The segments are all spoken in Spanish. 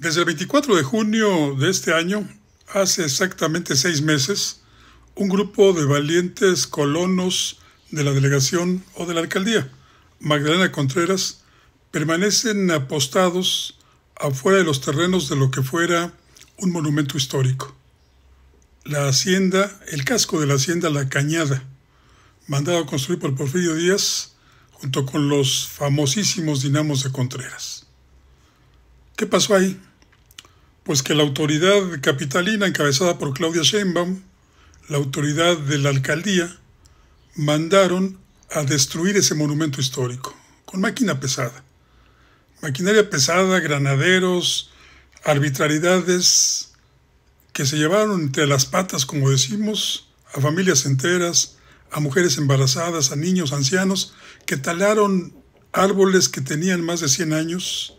Desde el 24 de junio de este año, hace exactamente seis meses, un grupo de valientes colonos de la delegación o de la alcaldía, Magdalena Contreras, permanecen apostados afuera de los terrenos de lo que fuera un monumento histórico. La hacienda, el casco de la hacienda La Cañada, mandado a construir por Porfirio Díaz, junto con los famosísimos dinamos de Contreras. ¿Qué pasó ahí? pues que la autoridad capitalina encabezada por Claudia Sheinbaum, la autoridad de la alcaldía, mandaron a destruir ese monumento histórico con máquina pesada. Maquinaria pesada, granaderos, arbitrariedades que se llevaron entre las patas, como decimos, a familias enteras, a mujeres embarazadas, a niños, ancianos, que talaron árboles que tenían más de 100 años,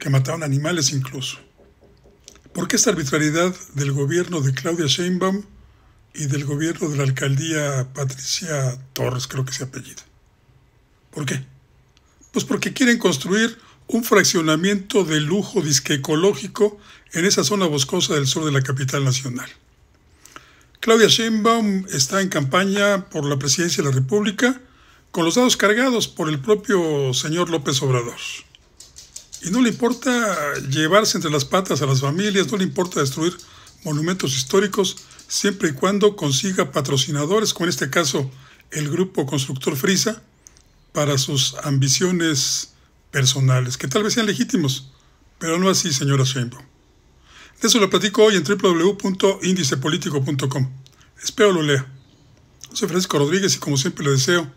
que mataron animales incluso. ¿Por qué esta arbitrariedad del gobierno de Claudia Sheinbaum y del gobierno de la alcaldía Patricia Torres, creo que se apellido? ¿Por qué? Pues porque quieren construir un fraccionamiento de lujo disque ecológico en esa zona boscosa del sur de la capital nacional. Claudia Sheinbaum está en campaña por la presidencia de la República con los dados cargados por el propio señor López Obrador. Y no le importa llevarse entre las patas a las familias, no le importa destruir monumentos históricos, siempre y cuando consiga patrocinadores, como en este caso el grupo constructor Frisa, para sus ambiciones personales, que tal vez sean legítimos, pero no así, señora Sheinbaum. De eso lo platico hoy en www.indicepolitico.com. Espero lo lea. Soy Francisco Rodríguez y como siempre le deseo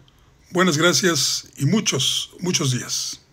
buenas gracias y muchos, muchos días.